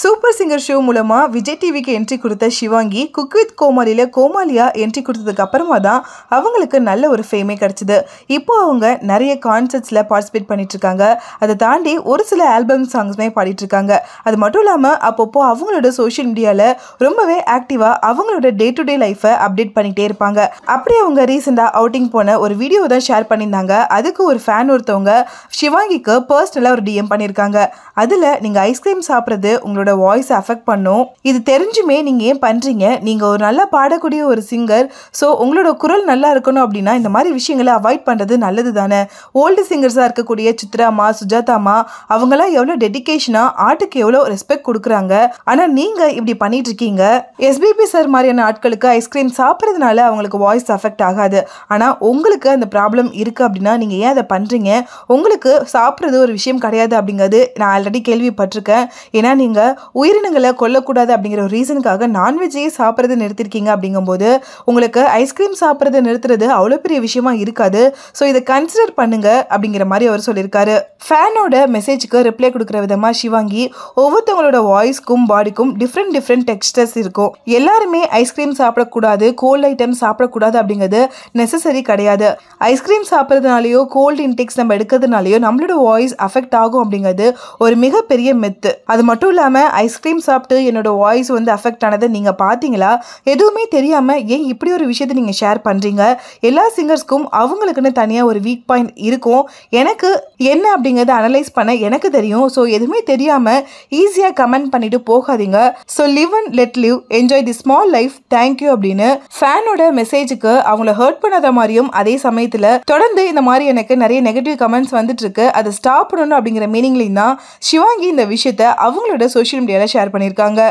super singer show மூலமாக விஜய் டிவிக்கு entry கொடுத்த சிவாங்கி குக் வித் கோமாலியில் கோமாலியா என்ட்ரி கொடுத்ததுக்கு அப்புறமா தான் அவங்களுக்கு நல்ல ஒரு ஃபேமே கிடச்சிது இப்போ அவங்க நிறைய கான்சர்ட்ஸில் பார்ட்டிசிபேட் பண்ணிட்டுருக்காங்க அதை தாண்டி ஒரு சில ஆல்பம் சாங்ஸ்மே பாடிட்டுருக்காங்க அது மட்டும் இல்லாமல் அப்பப்போ அவங்களோட சோஷியல் மீடியாவில் ரொம்பவே ஆக்டிவாக அவங்களோட டே டு டே லைஃப்பை அப்டேட் பண்ணிகிட்டே இருப்பாங்க அப்படி அவங்க ரீசெண்டாக அவுட்டிங் போன ஒரு வீடியோ தான் ஷேர் பண்ணியிருந்தாங்க அதுக்கு ஒரு ஃபேன் ஒருத்தவங்க சிவாங்கிக்கு பர்சனலாக ஒரு டிஎம் பண்ணியிருக்காங்க அதில் நீங்கள் ஐஸ்கிரீம் சாப்பிட்றது உங்களோட உங்களோட வாய்ஸ் அஃபெக்ட் பண்ணும் இது தெரிஞ்சுமே நீங்கள் ஏன் பண்ணுறீங்க நீங்கள் ஒரு நல்லா பாடக்கூடிய ஒரு சிங்கர் ஸோ உங்களோட குரல் நல்லா இருக்கணும் அப்படின்னா இந்த மாதிரி விஷயங்களை அவாய்ட் பண்ணுறது நல்லது தானே ஓல்டு சிங்கர்ஸாக இருக்கக்கூடிய சித்ராமா சுஜாதாமா அவங்களாம் எவ்வளோ டெடிக்கேஷனாக ஆர்ட்டுக்கு எவ்வளோ ரெஸ்பெக்ட் கொடுக்குறாங்க ஆனால் நீங்கள் இப்படி பண்ணிட்டு இருக்கீங்க எஸ்பிபி சார் மாதிரியான ஆட்களுக்கு ஐஸ்கிரீம் சாப்பிட்றதுனால அவங்களுக்கு வாய்ஸ் அஃபெக்ட் ஆகாது ஆனால் உங்களுக்கு அந்த ப்ராப்ளம் இருக்குது அப்படின்னா நீங்கள் ஏன் அதை பண்ணுறீங்க உங்களுக்கு சாப்பிட்றது ஒரு விஷயம் கிடையாது அப்படிங்கிறது நான் ஆல்ரெடி கேள்விப்பட்டிருக்கேன் ஏன்னா நீங்கள் உயிரினங்களை கொல்லக்கூடாது அப்படிங்கிற ஒரு ரீசனுக்காக நான்வெஜ்ஜே சாப்பிட்றது நிறுத்திருக்கீங்க அப்படிங்கும்போது உங்களுக்கு ஐஸ்கிரீம் சாப்பிட்றது நிறுத்துறது அவ்வளோ பெரிய விஷயமா இருக்காது ஸோ இதை கன்சிடர் பண்ணுங்க அப்படிங்கிற மாதிரி அவர் சொல்லியிருக்காரு ஃபேனோட மெசேஜுக்கு ரிப்ளை கொடுக்குற விதமாக சிவாங்கி ஒவ்வொருத்தவங்களோட வாய்ஸ்க்கும் பாடிக்கும் டிஃப்ரெண்ட் டிஃப்ரெண்ட் டெக்ஸ்டர்ஸ் இருக்கும் எல்லாருமே ஐஸ்கிரீம் சாப்பிடக்கூடாது கோல்ட் ஐட்டம் சாப்பிடக்கூடாது அப்படிங்கிறது நெசசரி கிடையாது ஐஸ்கிரீம் சாப்பிட்றதுனாலையோ கோல்டு இன்டெக்ஸ் நம்ம எடுக்கிறதுனாலையோ நம்மளோட வாய்ஸ் அஃபெக்ட் ஆகும் அப்படிங்கிறது ஒரு மிகப்பெரிய மெத்து அது மட்டும் இல்லாமல் தெரியாமல் ஐஸ்கிரீம் சாப்பிட்டு என்னோடய வாய்ஸ் வந்து அஃபெக்ட் ஆனதை நீங்கள் பார்த்தீங்களா எதுவுமே தெரியாமல் ஏன் இப்படி ஒரு விஷயத்தை நீங்கள் ஷேர் பண்ணுறீங்க எல்லா சிங்கர்ஸ்க்கும் அவங்களுக்குன்னு தனியாக ஒரு வீக் பாயிண்ட் இருக்கும் எனக்கு என்ன அப்படிங்கிறத அனலைஸ் பண்ண எனக்கு தெரியும் ஸோ எதுவுமே தெரியாமல் ஈஸியாக கமெண்ட் பண்ணிட்டு போகாதீங்க so live and let live enjoy the small life thank you அப்படின்னு ஃபேனோட மெசேஜுக்கு அவங்கள ஹர்ட் பண்ணாத மாதிரியும் அதே சமயத்தில் தொடர்ந்து இந்த மாதிரி எனக்கு நிறைய நெகட்டிவ் கமெண்ட்ஸ் வந்துட்டு இருக்கு அதை ஸ்டாப் பண்ணணும் அப்படிங்கிற மீனிங்லையும் தான் சிவாங்கி இந்த விஷயத்தை அவங்களோட சோஷியல் மீடியாவில் ஷேர் பண்ணியிருக்காங்க